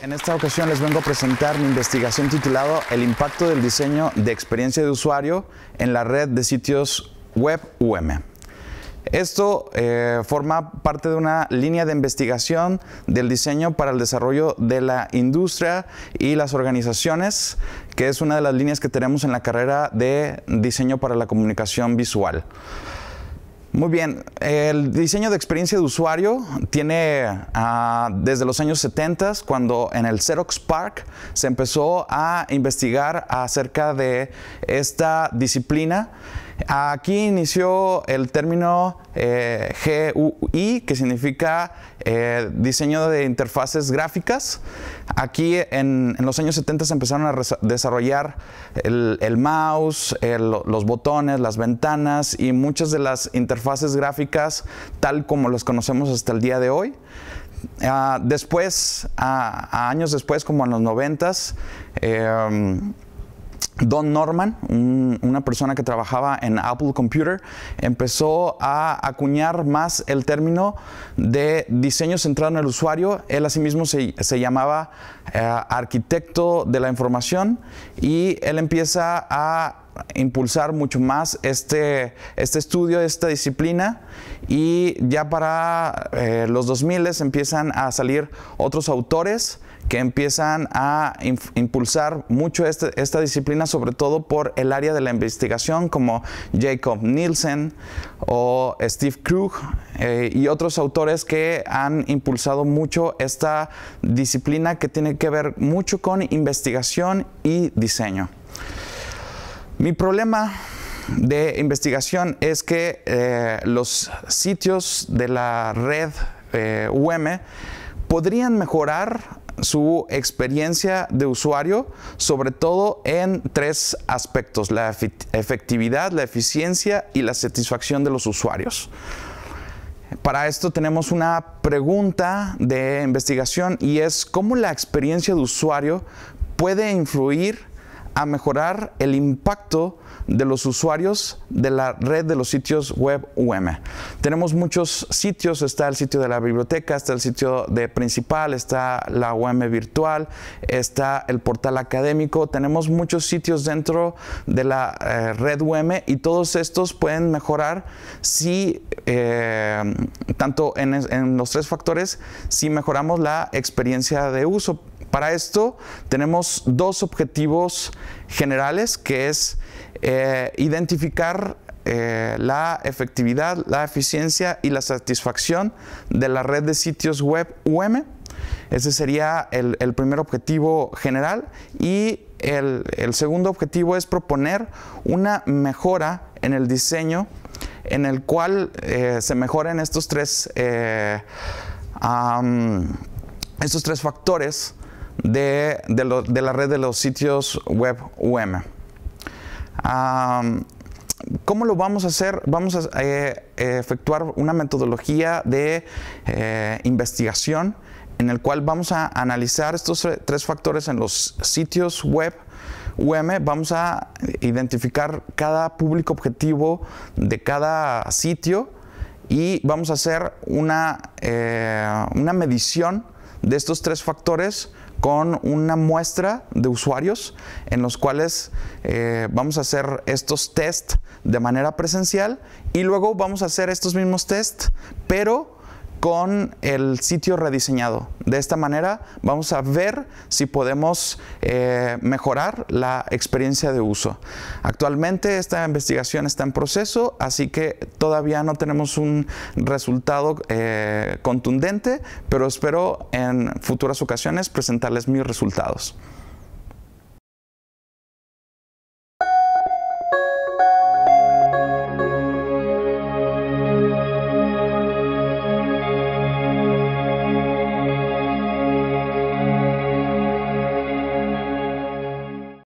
En esta ocasión les vengo a presentar mi investigación titulado El impacto del diseño de experiencia de usuario en la red de sitios web UM. Esto eh, forma parte de una línea de investigación del diseño para el desarrollo de la industria y las organizaciones, que es una de las líneas que tenemos en la carrera de diseño para la comunicación visual. Muy bien, el diseño de experiencia de usuario tiene ah, desde los años 70, cuando en el Xerox Park se empezó a investigar acerca de esta disciplina Aquí inició el término eh, GUI, que significa eh, diseño de interfaces gráficas. Aquí en, los años 70 se empezaron a desarrollar el, mouse, los botones, las ventanas y muchas de las interfaces gráficas tal como las conocemos hasta el día de hoy. Ah, después, años después, como en los 90 Don Norman, una persona que trabajaba en Apple Computer, empezó a acuñar más el término de diseño centrado en el usuario. Él asimismo se, llamaba eh, arquitecto de la información y él empieza a impulsar mucho más este, este estudio, esta disciplina y ya para eh, los 2000 empiezan a salir otros autores que empiezan a impulsar mucho este, esta disciplina, sobre todo por el área de la investigación, como Jacob Nielsen o Steve Krug eh, y otros autores que han impulsado mucho esta disciplina que tiene que ver mucho con investigación y diseño. Mi problema de investigación es que eh, los sitios de la red UM podrían mejorar su experiencia de usuario, sobre todo en tres aspectos, la efectividad, la eficiencia y la satisfacción de los usuarios. Para esto tenemos una pregunta de investigación y es cómo la experiencia de usuario puede influir a mejorar el impacto de los usuarios de la red de los sitios web UM. Tenemos muchos sitios, está el sitio de la biblioteca, está el sitio de principal, está la UM virtual, está el portal académico, tenemos muchos sitios dentro de la eh, red UM y todos estos pueden mejorar si, eh, tanto en, en los tres factores, si mejoramos la experiencia de uso para esto tenemos dos objetivos generales, que es eh, identificar eh, la efectividad, la eficiencia y la satisfacción de la red de sitios web UM. Ese sería el, primer objetivo general y el, segundo objetivo es proponer una mejora en el diseño en el cual eh, se mejoren estos tres, estos tres factores de, la red de los sitios web UM. ¿Cómo lo vamos a hacer? Vamos a eh, efectuar una metodología de eh, investigación en el cual vamos a analizar estos tres factores en los sitios web UM. Vamos a identificar cada público objetivo de cada sitio y vamos a hacer una, eh, una medición de estos tres factores con una muestra de usuarios en los cuales eh, vamos a hacer estos test de manera presencial y luego vamos a hacer estos mismos test, pero con el sitio rediseñado. De esta manera vamos a ver si podemos eh, mejorar la experiencia de uso. Actualmente esta investigación está en proceso, así que todavía no tenemos un resultado eh, contundente, pero espero en futuras ocasiones presentarles mis resultados.